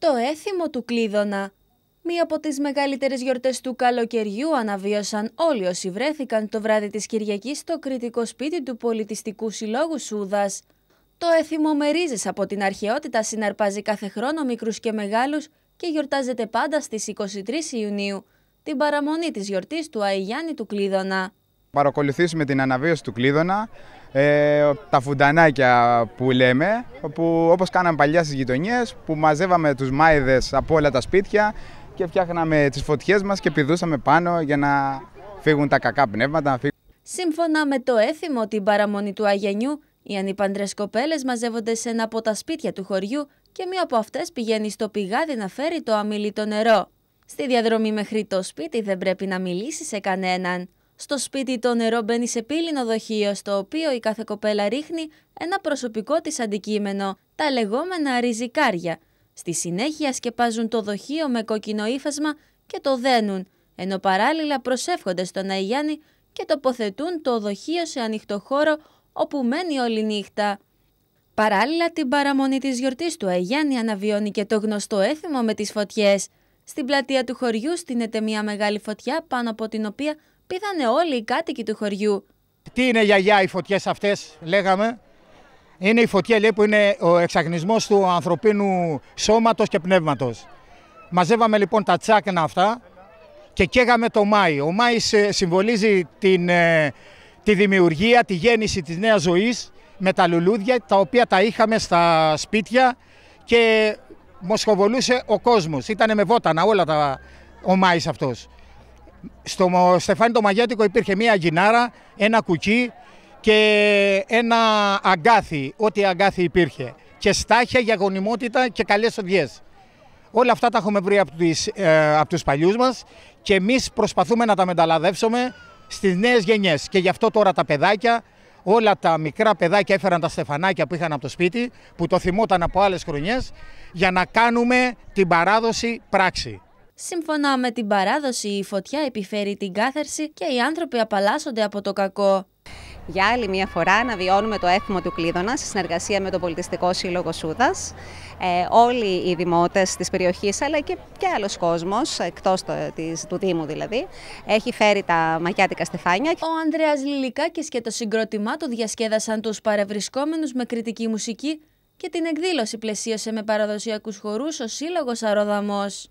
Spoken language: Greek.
Το έθιμο του κλείδωνα. Μία από τις μεγαλύτερες γιορτές του καλοκαιριού αναβίωσαν όλοι όσοι βρέθηκαν το βράδυ της Κυριακής στο κριτικό σπίτι του Πολιτιστικού Συλλόγου Σούδας. Το έθιμο με ρίζες από την αρχαιότητα συναρπάζει κάθε χρόνο μικρούς και μεγάλους και γιορτάζεται πάντα στις 23 Ιουνίου, την παραμονή της γιορτής του Αηγιάννη του Κλείδωνα. Παρακολουθήσουμε την αναβίωση του Κλείδωνα ε, τα φουντανάκια που λέμε, που, όπως κάναμε παλιά στις γειτονιές, που μαζεύαμε τους μάιδες από όλα τα σπίτια και φτιάχναμε τις φωτιές μας και πηδούσαμε πάνω για να φύγουν τα κακά πνεύματα. Σύμφωνα με το έθιμο την παραμονή του Αγενιού, οι ανυπαντρές κοπέλες μαζεύονται σε ένα από τα σπίτια του χωριού και μία από αυτές πηγαίνει στο πηγάδι να φέρει το το νερό. Στη διαδρομή μέχρι το σπίτι δεν πρέπει να μιλήσει σε κανέναν. Στο σπίτι το νερό μπαίνει σε πύληνο δοχείο, στο οποίο η κάθε κοπέλα ρίχνει ένα προσωπικό της αντικείμενο, τα λεγόμενα ριζικάρια. Στη συνέχεια σκεπάζουν το δοχείο με κόκκινο ύφασμα και το δένουν, ενώ παράλληλα προσεύχονται στον Αϊγιάννη και τοποθετούν το δοχείο σε ανοιχτό χώρο όπου μένει όλη νύχτα. Παράλληλα την παραμονή της γιορτής του Αϊγιάννη αναβιώνει και το γνωστό έθιμο με τις φωτιές. Στην πλατεία του χωριού στείνεται μια μεγάλη φωτιά πάνω από την οποία πήδανε όλοι οι κάτοικοι του χωριού. Τι είναι γιαγιά οι φωτιές αυτές, λέγαμε. Είναι η φωτιά λέει, που είναι ο εξαγνισμός του ανθρωπίνου σώματος και πνεύματος. Μαζεύαμε λοιπόν τα τσάκνα αυτά και καίγαμε το Μάη. Ο Μάης ε, συμβολίζει ε, τη δημιουργία, τη γέννηση της νέας ζωής με τα λουλούδια τα οποία τα είχαμε στα σπίτια και μοσχοβολούσε ο κόσμος. Ήτανε με βότανα όλα τα ο Μάης αυτός στο Στεφάνι το Μαγιάτικο υπήρχε μία γινάρα, ένα κουκί και ένα αγκάθι, ό,τι αγκάθι υπήρχε. Και στάχια για γονιμότητα και καλές οδιές. Όλα αυτά τα έχουμε βρει από, τους, ε, από τους παλιούς μας και εμείς προσπαθούμε να τα μεταλλαδεύσουμε στις νέες γενιές. Και γι' αυτό τώρα τα παιδάκια, όλα τα μικρά παιδάκια έφεραν τα στεφανάκια που είχαν από το σπίτι, που το θυμόταν από άλλες χρονιές, για να κάνουμε την παράδοση πράξη. Σύμφωνα με την παράδοση, η φωτιά επιφέρει την κάθαρση και οι άνθρωποι απαλλάσσονται από το κακό. Για άλλη μια φορά να βιώνουμε το έθιμο του Κλείδωνα σε συνεργασία με τον Πολιτιστικό Σύλλογο Σούδας. Ε, όλοι οι δημότες της περιοχής αλλά και, και άλλος κόσμος, εκτός της, του Δήμου δηλαδή, έχει φέρει τα μακιάτικα στεφάνια. Ο Ανδρέας Λιλικάκης και το συγκρότημά του διασκέδασαν τους παρευρισκόμενους με κριτική μουσική και την εκδήλωση πλαισίωσε με παραδοσιακούς χορούς ο Σύλλογος Αρόδαμος.